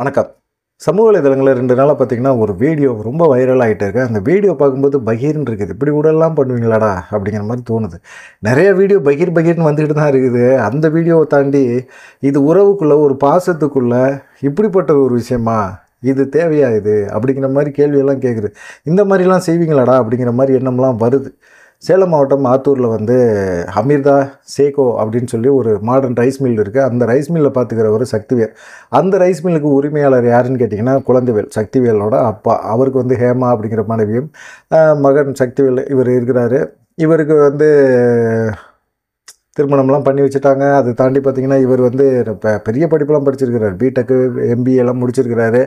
வணக்கம் சமூக வலைதளங்களில் ரெண்டு நாளாக பார்த்தீங்கன்னா ஒரு வீடியோ ரொம்ப வைரல் ஆகிட்டு இருக்கு அந்த வீடியோ பார்க்கும்போது பகீர்னு இருக்குது இப்படி உடலாம் பண்ணுவீங்களாடா அப்படிங்கிற மாதிரி தோணுது நிறைய வீடியோ பகீர் பகீர்னு வந்துக்கிட்டு தான் இருக்குது அந்த வீடியோவை தாண்டி இது உறவுக்குள்ளே ஒரு பாசத்துக்குள்ளே இப்படிப்பட்ட ஒரு விஷயமா இது தேவையா இது அப்படிங்கிற மாதிரி கேள்வியெல்லாம் கேட்குது இந்த மாதிரிலாம் செய்வீங்களாடா அப்படிங்கிற மாதிரி எண்ணம்லாம் வருது சேலம் மாவட்டம் ஆத்தூரில் வந்து ஹமீர்தா சேகோ அப்படின்னு சொல்லி ஒரு மாடர்ன் ரைஸ் மில் இருக்குது அந்த ரைஸ் மில்லில் பார்த்துக்கிற ஒரு சக்திவேல் அந்த ரைஸ் மில்லுக்கு உரிமையாளர் யாருன்னு கேட்டிங்கன்னா குழந்தைவேல் சக்திவேலோட அப்பா அவருக்கு வந்து ஹேமா அப்படிங்கிற மனைவியும் மகன் சக்திவேல் இவர் இருக்கிறாரு இவருக்கு வந்து திருமணம்லாம் பண்ணி வச்சுட்டாங்க அது தாண்டி பார்த்திங்கன்னா இவர் வந்து பெரிய படிப்பெல்லாம் படிச்சிருக்கிறார் பிடெக்கு எம்பிஏலாம் முடிச்சிருக்கிறாரு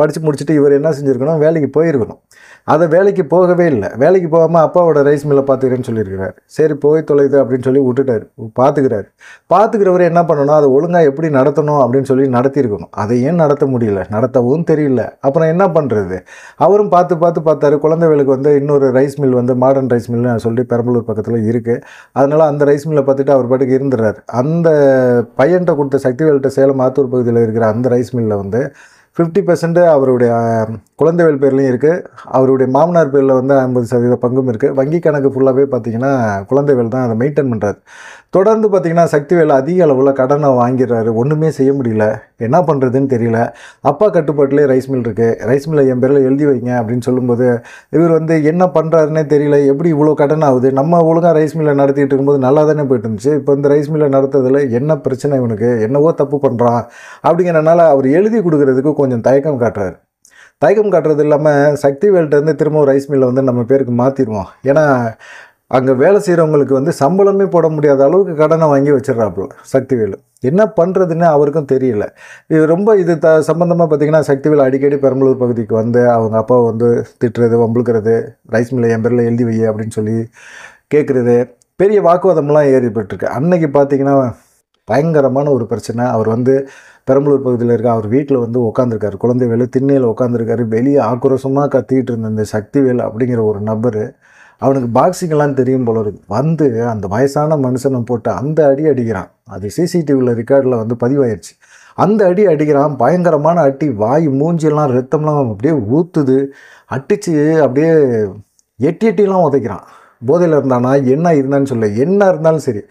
படித்து முடிச்சுட்டு இவர் என்ன செஞ்சுருக்கணும் வேலைக்கு போயிருக்கணும் அதை வேலைக்கு போகவே இல்லை வேலைக்கு போகாமல் அப்பாவோட ரைஸ் மில்லை பார்த்துக்கிறேன்னு சொல்லியிருக்கிறார் சரி போய் தொலைது அப்படின்னு சொல்லி விட்டுட்டார் பார்த்துக்கிறாரு பார்த்துக்கிறவரை என்ன பண்ணணும் அதை ஒழுங்காக எப்படி நடத்தணும் அப்படின்னு சொல்லி நடத்தியிருக்கணும் அதை ஏன் நடத்த முடியல நடத்தவும் தெரியல அப்புறம் என்ன பண்ணுறது அவரும் பார்த்து பார்த்து பார்த்தாரு குழந்தைகளுக்கு வந்து இன்னொரு ரைஸ் மில் வந்து மாடர்ன் ரைஸ் மில்னு சொல்லி பெரம்பலூர் பக்கத்தில் இருக்குது அதனால் அந்த ரைஸ் மில்லை பார்த்துட்டு பாட்டுக்கு அவர் பாட்டுக்கு இருந்துடுறாரு அந்த பையன்கிட்ட கொடுத்த சக்திவேல்கிட்ட சேலம் ஆத்தூர் பகுதியில் இருக்கிற அந்த ரைஸ் மில்லில் வந்து ஃபிஃப்டி பர்சன்ட்டு அவருடைய குழந்தைகள் பேர்லேயும் இருக்குது அவருடைய மாமனார் பேரில் வந்து ஐம்பது சதவீத பங்கும் இருக்குது வங்கி கணக்கு ஃபுல்லாகவே பார்த்திங்கன்னா குழந்தைகள் தான் அதை மெயின்டைன் பண்ணுறாரு தொடர்ந்து பார்த்திங்கன்னா சக்திவேல் அதிக அளவில் கடனை வாங்கிடுறாரு ஒன்றுமே செய்ய முடியல என்ன பண்ணுறதுன்னு தெரியல அப்பா கட்டுப்பாட்டிலே ரைஸ் மில் இருக்குது ரைஸ் மில்லை என் பேரில் எழுதி வைங்க அப்படின்னு சொல்லும்போது இவர் வந்து என்ன பண்ணுறாருன்னே தெரியல எப்படி இவ்வளோ கடன் ஆகுது நம்ம ஒழுங்காக ரைஸ் மில்லை நடத்திட்டு இருக்கும்போது நல்லா தானே போயிட்டு இருந்துச்சு இப்போ இந்த ரைஸ் மில்லை நடத்துறதுல என்ன பிரச்சனை இவனுக்கு என்னவோ தப்பு பண்ணுறான் அப்படிங்கிறனால அவர் எழுதி கொடுக்குறதுக்கு கொஞ்சம் தயக்கம் காட்டுறாரு தயக்கம் காட்டுறது இல்லாமல் சக்தி திரும்ப ஒரு ரைஸ் மில்லை வந்து நம்ம பேருக்கு மாற்றிடுவோம் ஏன்னா அங்கே வேலை செய்கிறவங்களுக்கு வந்து சம்பளமே போட முடியாத அளவுக்கு கடனை வாங்கி வச்சிடறாப்புல வேலு என்ன பண்ணுறதுன்னு அவருக்கும் தெரியல இது ரொம்ப இது த சம்மந்தமாக பார்த்திங்கன்னா சக்திவேல் அடிக்கடி பெரம்பலூர் பகுதிக்கு வந்து அவங்க அப்பாவை வந்து திட்டுறது வம்புழுக்கிறது ரைஸ் மில்லை என் பேரில் எழுதி வை அப்படின்னு சொல்லி கேட்குறது பெரிய வாக்குவாதம்லாம் ஏறிப்பட்டிருக்கு அன்னைக்கு பார்த்திங்கன்னா பயங்கரமான ஒரு பிரச்சனை அவர் வந்து பெரம்பலூர் பகுதியில் இருக்க அவர் வீட்டில் வந்து உட்காந்துருக்காரு குழந்தை வேலை திண்ணையில் உட்காந்துருக்காரு வெளியே ஆக்ரோஷமாக கத்திக்கிட்டு இருந்த இந்த சக்திவேல் அப்படிங்கிற ஒரு நபர் அவனுக்கு பாக்ஸிங்கெல்லாம் தெரியும் போல இருக்கு வந்து அந்த வயசான மனுஷனை போட்டு அந்த அடி அடிக்கிறான் அது சிசிடிவியில் ரெக்கார்டில் வந்து பதிவாயிடுச்சு அந்த அடி அடிக்கிறான் பயங்கரமான அட்டி வாய் மூஞ்சியெல்லாம் ரத்தம்லாம் அப்படியே ஊற்றுது அட்டிச்சு அப்படியே எட்டி எட்டிலாம் உதைக்கிறான் போதையில் இருந்தானா என்ன இருந்தான்னு சொல்ல என்ன இருந்தாலும் சரி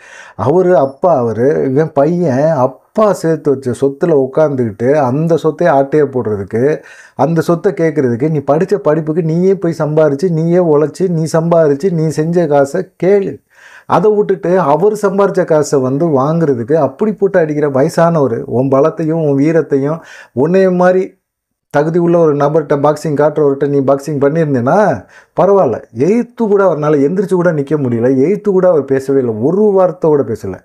அவர் அப்பா அவர் என் பையன் அப்பா சேர்த்து வச்ச சொத்தில் உட்காந்துக்கிட்டு அந்த சொத்தை ஆட்டையை போடுறதுக்கு அந்த சொத்தை கேட்குறதுக்கு நீ படித்த படிப்புக்கு நீயே போய் சம்பாரித்து நீயே உழைச்சி நீ சம்பாரித்து நீ செஞ்ச காசை கேளு அதை விட்டுட்டு அவர் சம்பாரித்த காசை வந்து வாங்குறதுக்கு அப்படி போட்டு அடிக்கிற வயசானவர் உன் பலத்தையும் உன் வீரத்தையும் உன்னைய மாதிரி தகுதி உள்ள ஒரு நபர்கிட்ட பாக்ஸிங் காட்டுறவர்கிட்ட நீ பாக்ஸிங் பண்ணியிருந்தேன்னா பரவாயில்ல எயித்து கூட அவரால் எந்திரிச்சு கூட நிற்க முடியல எயித்து கூட அவர் பேசவே இல்லை ஒரு வார்த்தை கூட பேசலை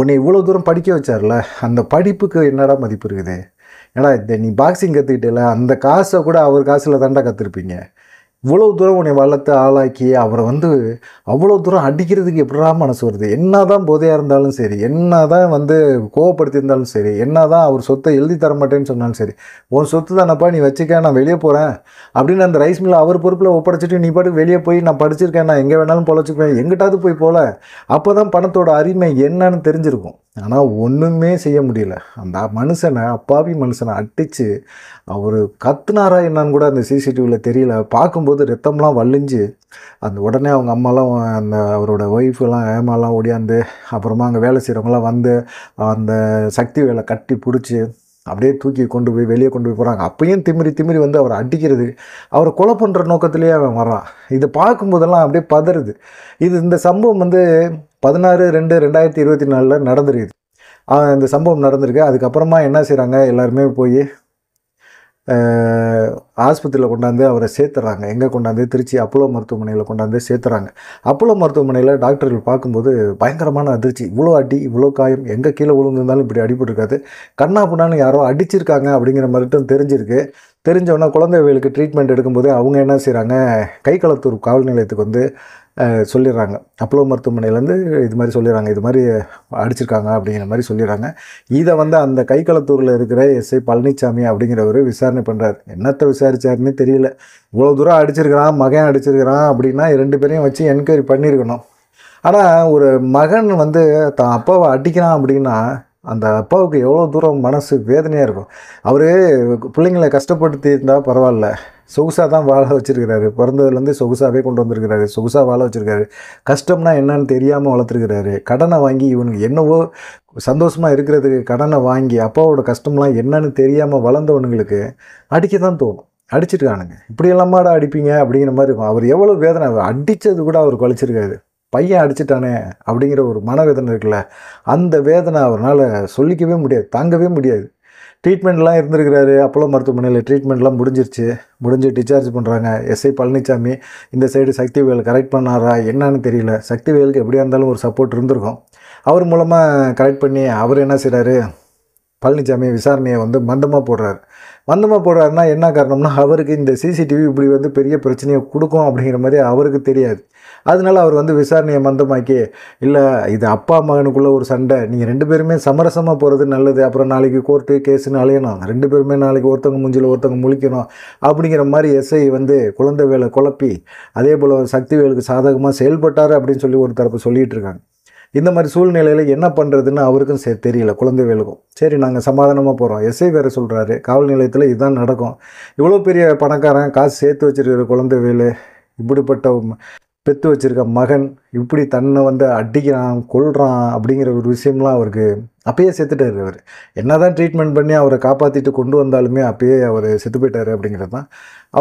உன்னை இவ்வளோ தூரம் படிக்க வச்சார்ல அந்த படிப்புக்கு என்னடா மதிப்பு இருக்குது ஏன்னா இந்த நீ பாக்ஸிங் கற்றுக்கிட்டல அந்த காசை கூட அவர் காசில் தாண்டா கற்றுருப்பீங்க இவ்வளோ தூரம் உன்னை வளர்த்து ஆளாக்கி அவரை வந்து அவ்வளோ தூரம் அடிக்கிறதுக்கு எப்படா மனசு வருது என்ன தான் போதையாக இருந்தாலும் சரி என்ன தான் வந்து கோவப்படுத்தியிருந்தாலும் சரி என்ன தான் அவர் சொத்தை எழுதி தர மாட்டேன்னு சொன்னாலும் சரி உன் சொத்து தானப்பா நீ வச்சுக்க நான் வெளியே போகிறேன் அப்படின்னு அந்த ரைஸ் மில்ல அவர் பொறுப்பில் ஒப்படைச்சிட்டு நீ பாட்டு வெளியே போய் நான் படிச்சிருக்கேன் நான் எங்கே வேணாலும் பொழைச்சிக்குவேன் எங்கிட்டாவது போய் போகல அப்போ தான் பணத்தோட அருமை என்னன்னு தெரிஞ்சிருக்கும் ஆனால் ஒன்றுமே செய்ய முடியல அந்த மனுஷனை அப்பாவி மனுஷனை அடித்து அவர் கத்துனாரா என்னான்னு கூட அந்த சிசிடிவியில் தெரியல பார்க்கும்போது ரத்தம்லாம் வலிஞ்சு அந்த உடனே அவங்க அம்மாலாம் அந்த அவரோட ஒய்ஃபெல்லாம் ஏமாலாம் ஓடியாந்து அப்புறமா அங்கே வேலை செய்கிறவங்களாம் வந்து அந்த சக்தி வேலை கட்டி பிடிச்சி அப்படியே தூக்கி கொண்டு போய் வெளியே கொண்டு போய் போகிறாங்க அப்பயும் திமிரி திமிரி வந்து அவரை அடிக்கிறது அவரை கொலை பண்ணுற நோக்கத்திலேயே அவன் வர்றான் இதை பார்க்கும்போதெல்லாம் அப்படியே பதறுது இது இந்த சம்பவம் வந்து பதினாறு ரெண்டு ரெண்டாயிரத்தி இருபத்தி நாலில் நடந்திருக்குது இந்த சம்பவம் நடந்திருக்கு அதுக்கப்புறமா என்ன செய்கிறாங்க எல்லாருமே போய் ஆஸ்பத்திரியில் கொண்டாந்து அவரை சேர்த்துறாங்க எங்கே கொண்டாந்து திருச்சி அப்போலோ மருத்துவமனையில் கொண்டாந்து சேர்த்துறாங்க அப்போலோ மருத்துவமனையில் டாக்டர்கள் பார்க்கும்போது பயங்கரமான அதிர்ச்சி இவ்வளோ அடி இவ்வளோ காயம் எங்கே கீழே விழுந்திருந்தாலும் இப்படி அடிபட்டுருக்காது கண்ணா புண்ணான்னு யாரோ அடிச்சிருக்காங்க அப்படிங்கிற மாதிரிட்டும் தெரிஞ்சிருக்கு தெரிஞ்சவொன்னே குழந்தைகளுக்கு ட்ரீட்மெண்ட் எடுக்கும்போது அவங்க என்ன செய்கிறாங்க கைகளத்தூர் காவல் நிலையத்துக்கு வந்து சொல்லிடுறாங்க அப்பளோ மருத்துவமனையிலேருந்து இது மாதிரி சொல்லிடுறாங்க இது மாதிரி அடிச்சிருக்காங்க அப்படிங்கிற மாதிரி சொல்லிடுறாங்க இதை வந்து அந்த களத்தூரில் இருக்கிற எஸ்ஐ பழனிசாமி அப்படிங்கிறவர் விசாரணை பண்ணுறாரு என்னத்தை விசாரிச்சாருன்னு தெரியல இவ்வளோ தூரம் அடிச்சிருக்கிறான் மகன் அடிச்சிருக்கிறான் அப்படின்னா ரெண்டு பேரையும் வச்சு என்கொயரி பண்ணியிருக்கணும் ஆனால் ஒரு மகன் வந்து தான் அப்பாவை அடிக்கிறான் அப்படின்னா அந்த அப்பாவுக்கு எவ்வளோ தூரம் மனசு வேதனையாக இருக்கும் அவர் பிள்ளைங்களை கஷ்டப்படுத்தி இருந்தால் பரவாயில்ல சொகுசாக தான் வாழ வச்சுருக்கிறாரு பிறந்ததுலேருந்து சொகுசாகவே கொண்டு வந்திருக்கிறாரு சொகுசாக வாழ வச்சுருக்காரு கஷ்டம்னா என்னன்னு தெரியாமல் வளர்த்துருக்கிறாரு கடனை வாங்கி இவனுக்கு என்னவோ சந்தோஷமாக இருக்கிறதுக்கு கடனை வாங்கி அப்பாவோட கஷ்டம்லாம் என்னன்னு தெரியாமல் வளர்ந்தவனுங்களுக்கு அடிக்க தான் தோணும் அடிச்சிருக்கானுங்க இப்படி அடிப்பீங்க அப்படிங்கிற மாதிரி இருக்கும் அவர் எவ்வளோ வேதனை அடித்தது கூட அவர் குழச்சிருக்காரு பையன் அடிச்சிட்டானே அப்படிங்கிற ஒரு மனவேதனை இருக்குல்ல அந்த வேதனை அவரால் சொல்லிக்கவே முடியாது தாங்கவே முடியாது ட்ரீட்மெண்ட்லாம் இருந்திருக்கிறாரு அப்போலோ மருத்துவமனையில் ட்ரீட்மெண்ட்லாம் முடிஞ்சிருச்சு முடிஞ்சு டிஸ்சார்ஜ் பண்ணுறாங்க எஸ்ஐ பழனிசாமி இந்த சைடு சக்தி வேல் கரெக்ட் பண்ணாரா என்னன்னு தெரியல சக்தி வேலுக்கு எப்படியா இருந்தாலும் ஒரு சப்போர்ட் இருந்திருக்கும் அவர் மூலமாக கரெக்ட் பண்ணி அவர் என்ன செய்கிறாரு பழனிசாமி விசாரணையை வந்து மந்தமாக போடுறார் மந்தமாக போடுறாருன்னா என்ன காரணம்னா அவருக்கு இந்த சிசிடிவி இப்படி வந்து பெரிய பிரச்சனையை கொடுக்கும் அப்படிங்கிற மாதிரி அவருக்கு தெரியாது அதனால அவர் வந்து விசாரணையை மந்தமாக்கி இல்லை இது அப்பா மகனுக்குள்ள ஒரு சண்டை நீங்கள் ரெண்டு பேருமே சமரசமாக போகிறது நல்லது அப்புறம் நாளைக்கு கோர்ட்டு கேஸுன்னு அலையணும் ரெண்டு பேருமே நாளைக்கு ஒருத்தவங்க முஞ்சில் ஒருத்தவங்க முழிக்கணும் அப்படிங்கிற மாதிரி எஸ்ஐ வந்து குழந்தை வேலை குழப்பி அதே போல் சக்தி வேலுக்கு சாதகமாக செயல்பட்டார் அப்படின்னு சொல்லி ஒரு தரப்பு சொல்லிகிட்டு இருக்காங்க இந்த மாதிரி சூழ்நிலையில் என்ன பண்ணுறதுன்னு அவருக்கும் சரி தெரியல குழந்தைகளுக்கும் சரி நாங்கள் சமாதானமாக போகிறோம் எஸ்ஐ வேறு சொல்கிறாரு காவல் நிலையத்தில் இதுதான் நடக்கும் இவ்வளோ பெரிய பணக்காரன் காசு சேர்த்து வச்சுருக்கிற குழந்தைகள் இப்படிப்பட்ட பெற்று வச்சுருக்க மகன் இப்படி தன்னை வந்து அடிக்கிறான் கொள்கிறான் அப்படிங்கிற ஒரு விஷயம்லாம் அவருக்கு அப்பயே செத்துட்டார் அவர் என்ன தான் ட்ரீட்மெண்ட் பண்ணி அவரை காப்பாற்றிட்டு கொண்டு வந்தாலுமே அப்பயே அவர் செத்து போயிட்டார் அப்படிங்கிறது தான்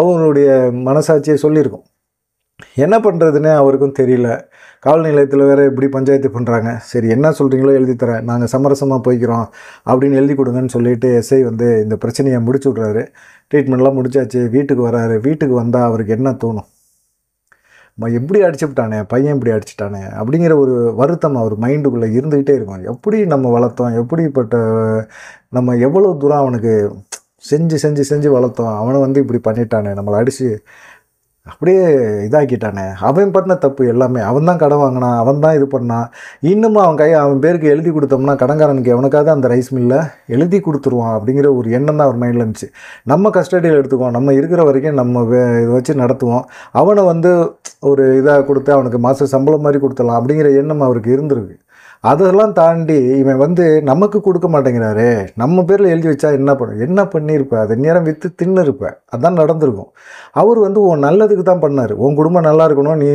அவங்களுடைய மனசாட்சியை சொல்லியிருக்கோம் என்ன பண்ணுறதுன்னு அவருக்கும் தெரியல காவல் நிலையத்தில் வேறு எப்படி பஞ்சாயத்து பண்ணுறாங்க சரி என்ன சொல்கிறீங்களோ எழுதி தரேன் நாங்கள் சமரசமாக போய்க்கிறோம் அப்படின்னு எழுதி கொடுங்கன்னு சொல்லிவிட்டு எஸ்ஐ வந்து இந்த பிரச்சனையை முடிச்சு விட்றாரு ட்ரீட்மெண்ட்லாம் முடிச்சாச்சு வீட்டுக்கு வராரு வீட்டுக்கு வந்தால் அவருக்கு என்ன தோணும் எப்படி அடிச்சு விட்டானே பையன் இப்படி அடிச்சுட்டானே அப்படிங்கிற ஒரு வருத்தம் அவர் மைண்டுக்குள்ளே இருந்துக்கிட்டே இருக்கும் எப்படி நம்ம வளர்த்தோம் எப்படிப்பட்ட நம்ம எவ்வளோ தூரம் அவனுக்கு செஞ்சு செஞ்சு செஞ்சு வளர்த்தோம் அவனை வந்து இப்படி பண்ணிட்டானே நம்மளை அடித்து அப்படியே இதாக்கிட்டானே அவன் பண்ண தப்பு எல்லாமே அவன் தான் கடன் வாங்கினான் அவன் தான் இது பண்ணான் இன்னமும் அவன் கையை அவன் பேருக்கு எழுதி கொடுத்தோம்னா கடன்காரனுக்கு எவனுக்காவது அந்த ரைஸ் மில்லை எழுதி கொடுத்துருவான் அப்படிங்கிற ஒரு எண்ணம் தான் அவர் மைண்டில் இருந்துச்சு நம்ம கஸ்டடியில் எடுத்துக்குவோம் நம்ம இருக்கிற வரைக்கும் நம்ம இதை வச்சு நடத்துவோம் அவனை வந்து ஒரு இதாக கொடுத்து அவனுக்கு மாத சம்பளம் மாதிரி கொடுத்துடலாம் அப்படிங்கிற எண்ணம் அவருக்கு இருந்திருக்கு அதெல்லாம் தாண்டி இவன் வந்து நமக்கு கொடுக்க மாட்டேங்கிறாரு நம்ம பேரில் எழுதி வச்சா என்ன பண்ணும் என்ன பண்ணியிருப்பேன் அதை நேரம் விற்று தின்னு இருப்பேன் அதான் நடந்திருக்கும் அவர் வந்து உன் நல்லதுக்கு தான் பண்ணார் உன் குடும்பம் நல்லா இருக்கணும் நீ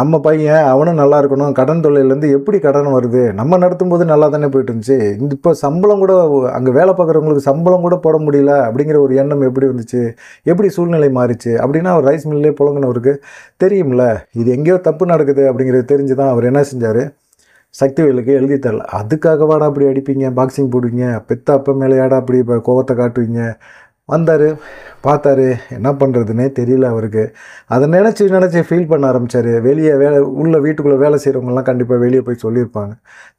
நம்ம பையன் அவனும் நல்லா இருக்கணும் கடன் தொழிலேருந்து எப்படி கடன் வருது நம்ம நடத்தும் போது நல்லா தானே போயிட்டு இருந்துச்சு இந்த இப்போ சம்பளம் கூட அங்கே வேலை பார்க்குறவங்களுக்கு சம்பளம் கூட போட முடியல அப்படிங்கிற ஒரு எண்ணம் எப்படி வந்துச்சு எப்படி சூழ்நிலை மாறிச்சு அப்படின்னா அவர் ரைஸ் மில்லே புலங்கினவருக்கு தெரியும்ல இது எங்கேயோ தப்பு நடக்குது அப்படிங்கிறது தெரிஞ்சு தான் அவர் என்ன செஞ்சார் சக்திவேலுக்கு எழுதி தரல அதுக்காக வாடா அப்படி அடிப்பீங்க பாக்ஸிங் போடுவீங்க பெத்த அப்போ மேலேயாடா அப்படி இப்போ கோவத்தை காட்டுவீங்க வந்தார் பார்த்தாரு என்ன பண்ணுறதுனே தெரியல அவருக்கு அதை நினச்சி நினச்சி ஃபீல் பண்ண ஆரம்பித்தார் வெளியே வேலை உள்ளே வீட்டுக்குள்ளே வேலை செய்கிறவங்கலாம் கண்டிப்பாக வெளியே போய் சொல்லியிருப்பாங்க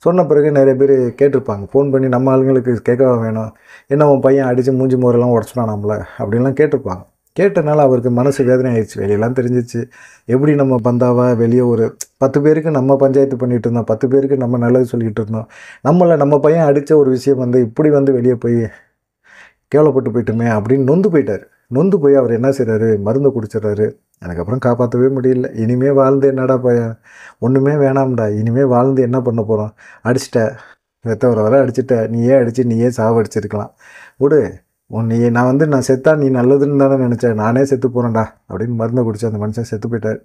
சொன்ன பிறகு நிறைய பேர் கேட்டிருப்பாங்க ஃபோன் பண்ணி நம்ம ஆளுங்களுக்கு கேட்கவா வேணும் என்ன உன் பையன் அடித்து மூஞ்சி மோரெல்லாம் உடச்சினா நம்மளை அப்படின்லாம் கேட்டிருப்பாங்க கேட்டனால அவருக்கு மனசு வேதனை ஆயிடுச்சு வெளியெல்லாம் தெரிஞ்சிச்சு எப்படி நம்ம பந்தாவா வெளியே ஒரு பத்து பேருக்கு நம்ம பஞ்சாயத்து பண்ணிகிட்டு இருந்தோம் பத்து பேருக்கு நம்ம நல்லது சொல்லிக்கிட்டு இருந்தோம் நம்மளை நம்ம பையன் அடித்த ஒரு விஷயம் வந்து இப்படி வந்து வெளியே போய் கேவலப்பட்டு போயிட்டுமே அப்படின்னு நொந்து போயிட்டார் நொந்து போய் அவர் என்ன செய்கிறாரு மருந்து குடிச்சிடுறாரு அதுக்கப்புறம் காப்பாற்றவே முடியல இனிமேல் வாழ்ந்து என்னடா பையன் ஒன்றுமே வேணாம்டா இனிமேல் வாழ்ந்து என்ன பண்ண போகிறோம் அடிச்சிட்ட ரத்த வர வர அடிச்சிட்ட நீயே அடித்து நீயே சாவடிச்சிருக்கலாம் விடு உன்னை நான் வந்து நான் செத்தா நீ நல்லதுன்னு தானே நினச்சேன் நானே செத்து போகிறேன்டா அப்படின்னு மருந்தை குடிச்சு அந்த மனுஷன் செத்து போயிட்டார்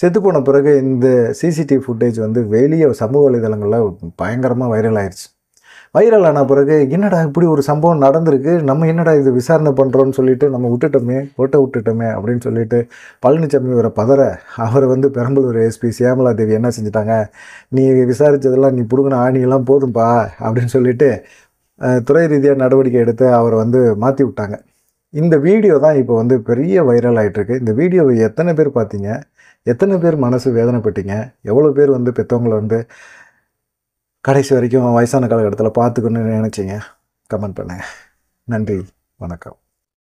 செத்து போன பிறகு இந்த சிசிடிவி ஃபுட்டேஜ் வந்து வெளியே சமூக வலைதளங்களில் பயங்கரமாக வைரல் ஆயிடுச்சு வைரல் ஆன பிறகு என்னடா இப்படி ஒரு சம்பவம் நடந்திருக்கு நம்ம என்னடா இது விசாரணை பண்ணுறோன்னு சொல்லிட்டு நம்ம விட்டுட்டோமே ஓட்ட விட்டுட்டோமே அப்படின்னு சொல்லிட்டு பழனிசாமி இவரை பதற அவர் வந்து பெரம்பலூர் எஸ்பி சியாமலா தேவி என்ன செஞ்சிட்டாங்க நீ விசாரித்ததெல்லாம் நீ பிடுங்கின ஆணியெல்லாம் போதும்பா அப்படின்னு சொல்லிட்டு துறை ரீதியாக நடவடிக்கை எடுத்து அவரை வந்து மாற்றி விட்டாங்க இந்த வீடியோ தான் இப்போ வந்து பெரிய வைரல் ஆகிட்டுருக்கு இந்த வீடியோவை எத்தனை பேர் பார்த்தீங்க எத்தனை பேர் மனசு வேதனைப்பட்டீங்க எவ்வளோ பேர் வந்து பெற்றவங்களை வந்து கடைசி வரைக்கும் வயசான காலகட்டத்தில் பார்த்துக்கணும்னு நினச்சிங்க கமெண்ட் பண்ணுங்கள் நன்றி வணக்கம்